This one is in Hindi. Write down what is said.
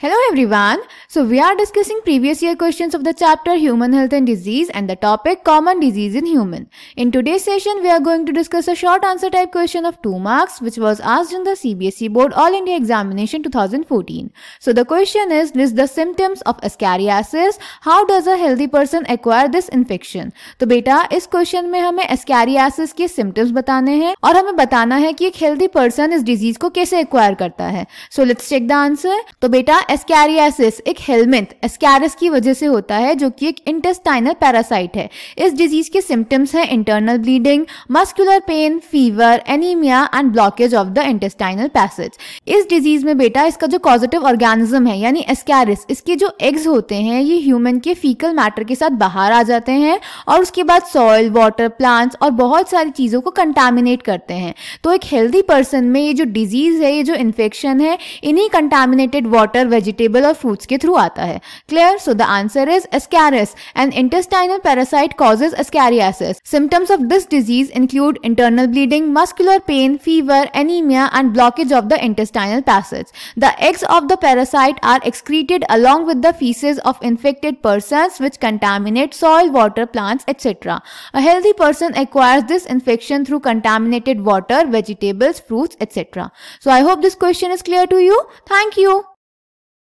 Hello everyone. So we are discussing previous year questions of the chapter Human Health and Disease and the topic Common Disease in Human. In today's session, we are going to discuss a short answer type question of 2 marks which was asked in the CBSE Board All India Examination 2014. So the question is list the symptoms of ascariasis. How does a healthy person acquire this infection? तो बेटा इस क्वेश्चन में हमें एस्कैरियासिस के सिम्टम्स बताने हैं और हमें बताना है कि एक हेल्दी पर्सन इस डिजीज को कैसे एक्वायर करता है so let's check the answer तो बेटा एस्कैरियासिस एक हेलमिंथ एस्कैरिस की वजह से होता है जो कि एक इंटेस्टाइनल पैरासाइट है इस डिजीज के सिम्टम्स हैं internal bleeding muscular pain fever anaemia and blockage of the intestinal passage इस डिजीज में बेटा इसका जो पॉजिटिव ऑर्गेनिज्म है यानी एस्कैरिस इसके जो एग्स होते हैं ये ह्यूमन के फीकल मैटर के साथ बाहर आ जाते हैं और उसके बाद सॉइल वाटर प्लांट्स और बहुत सारी चीज़ों को कंटामिनेट करते हैं तो एक हेल्दी पर्सन में ये जो डिजीज है ये जो इन्फेक्शन है इन्हीं contaminated water vegetable or fruits के through आता है clear so the answer is ascaris an intestinal parasite causes ascariasis symptoms of this disease include internal bleeding muscular pain fever anemia and blockage of the intestinal passage the eggs of the parasite are excreted along with the feces of infected persons which contaminate soil water plants etc a healthy person acquires this infection through contaminated water vegetables fruits etc so i hope this question is clear to you thank you